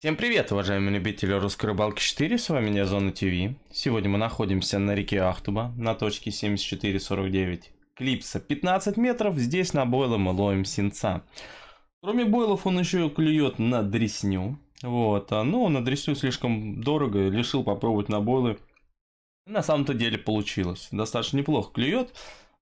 Всем привет, уважаемые любители русской рыбалки 4, с вами Зона ТВ. Сегодня мы находимся на реке Ахтуба, на точке 7449. Клипса 15 метров, здесь на бойла мы ловим синца. Кроме бойлов он еще и клюет на дресню. Вот, а, ну на дресню слишком дорого, решил попробовать на бойлы. На самом-то деле получилось, достаточно неплохо клюет.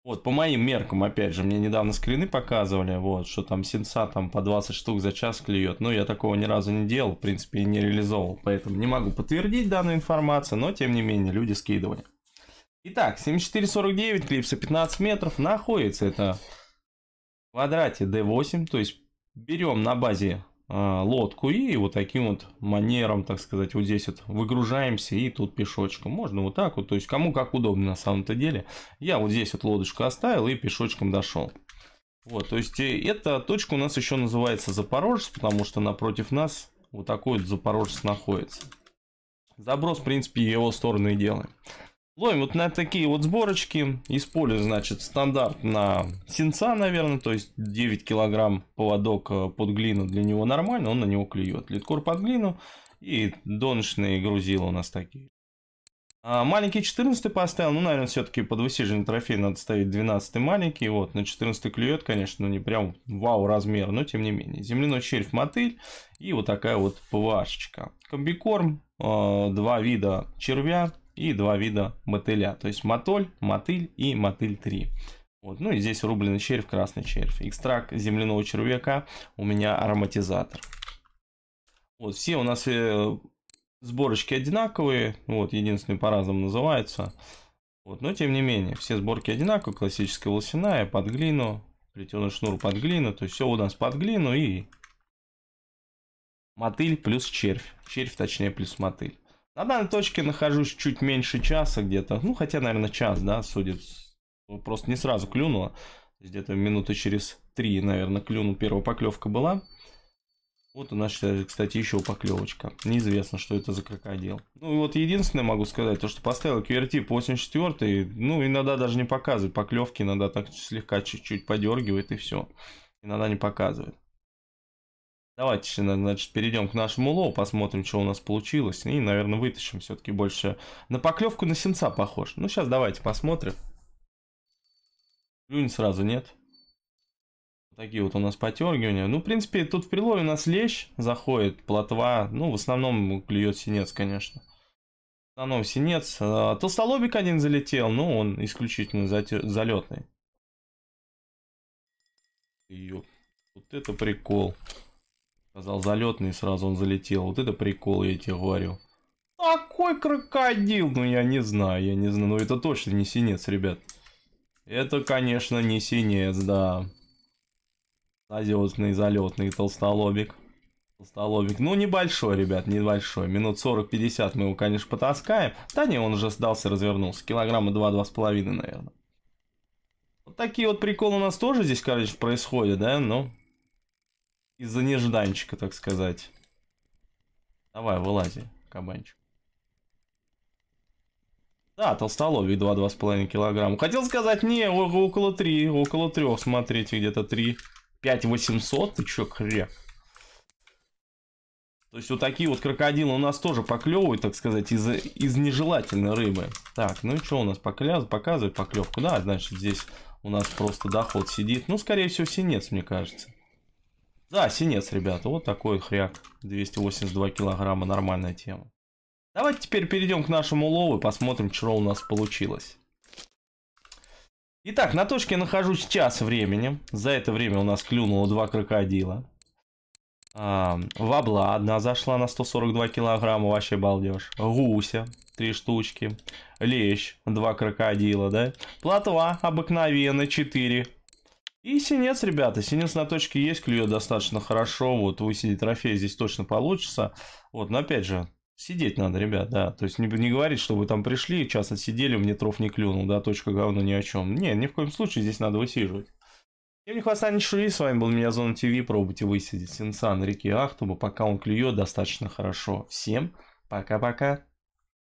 Вот, по моим меркам, опять же, мне недавно скрины показывали, вот, что там сенса там по 20 штук за час клюет. Но ну, я такого ни разу не делал, в принципе, и не реализовал. Поэтому не могу подтвердить данную информацию, но, тем не менее, люди скидывали. Итак, 7449 клипса 15 метров находится это в квадрате D8, то есть берем на базе а, лодку и вот таким вот манером, так сказать, вот здесь вот выгружаемся и тут пешочком. Можно вот так вот, то есть кому как удобно на самом-то деле. Я вот здесь вот лодочку оставил и пешочком дошел. Вот, то есть э, эта точка у нас еще называется Запорожец, потому что напротив нас вот такой вот Запорожец находится. Заброс, в принципе, его стороны делаем. Ловим вот на такие вот сборочки. Используем, значит, стандарт на синца, наверное. То есть 9 килограмм поводок э, под глину для него нормально. Он на него клюет. Литкор под глину. И донышные грузила у нас такие. А маленький 14 поставил. Ну, наверное, все-таки под высиженный трофей надо ставить 12 маленький. Вот, на 14 клюет, конечно, ну, не прям вау размер, но тем не менее. Земляной червь, мотыль и вот такая вот ПВАшечка. Комбикорм, э, два вида червя, и два вида мотыля. То есть мотоль, мотыль и мотыль-3. Вот. Ну и здесь рубленый червь, красный червь. Экстракт земляного червяка у меня ароматизатор. Вот, все у нас э, сборочки одинаковые, вот, единственные по-разному называются. Вот, но тем не менее, все сборки одинаковые, классическая волосина, под глину, плетеный шнур под глину, то есть все у нас под глину и мотыль плюс червь, червь точнее плюс мотыль. На данной точке нахожусь чуть меньше часа где-то. Ну, хотя, наверное, час, да, судит. Ну, просто не сразу клюнуло. Где-то минуты через три, наверное, клюну Первая поклевка была. Вот у нас, кстати, еще поклевочка. Неизвестно, что это за крокодил. Ну и вот единственное могу сказать, то что поставил QRT 84, ну иногда даже не показывает поклевки, иногда так слегка чуть-чуть подергивает и все. Иногда не показывает. Давайте, значит, перейдем к нашему лоу, посмотрим, что у нас получилось. И, наверное, вытащим все-таки больше. На поклевку на сенца похож. Ну, сейчас давайте посмотрим. Клюнь сразу нет. Такие вот у нас потергивания. Ну, в принципе, тут в прилове у нас лещ заходит, плотва. Ну, в основном клюет синец, конечно. В основном синец. А, толстолобик один залетел, ну, он исключительно залетный. Ёп. Вот это прикол. Сказал залетный, сразу он залетел. Вот это прикол, я тебе говорю. Такой крокодил! Ну, я не знаю, я не знаю. но ну, это точно не синец, ребят. Это, конечно, не синец, да. Залетный, залетный толстолобик. Толстолобик. Ну, небольшой, ребят, небольшой. Минут 40-50 мы его, конечно, потаскаем. Да не, он уже сдался, развернулся. Килограмма 2-2,5, наверное. Вот такие вот приколы у нас тоже здесь, короче, происходят, да? Ну, из-за нежданчика, так сказать. Давай, вылази, кабанчик. Да, толстоловик 2-2,5 килограмма. Хотел сказать, не, около 3, около 3, смотрите, где-то 3. 5800, ты чё, креп? То есть вот такие вот крокодилы у нас тоже поклевывают, так сказать, из, из нежелательной рыбы. Так, ну и что у нас покляз, показывает поклевку? Да, значит, здесь у нас просто доход сидит. Ну, скорее всего, синец, мне кажется. Да, синец, ребята, вот такой хряк. 282 килограмма, нормальная тема. Давайте теперь перейдем к нашему лову и посмотрим, что у нас получилось. Итак, на точке я нахожусь час времени. За это время у нас клюнуло два крокодила. А, вабла одна зашла на 142 килограмма, вообще балдеж. Гуся, три штучки. Лещ, два крокодила, да. Платва обыкновенная 4 и синец, ребята, синец на точке есть, клюет достаточно хорошо, вот высидеть трофей здесь точно получится. Вот, но опять же, сидеть надо, ребят, да, то есть не, не говорить, что вы там пришли, час отсидели, мне троф не клюнул, да, точка говно ни о чем. Не, ни в коем случае здесь надо высиживать. Всем не хвоста, не шури, с вами был меня Зона ТВ, пробуйте высидеть синца на реке Ахтуба, пока он клюет достаточно хорошо. Всем пока-пока.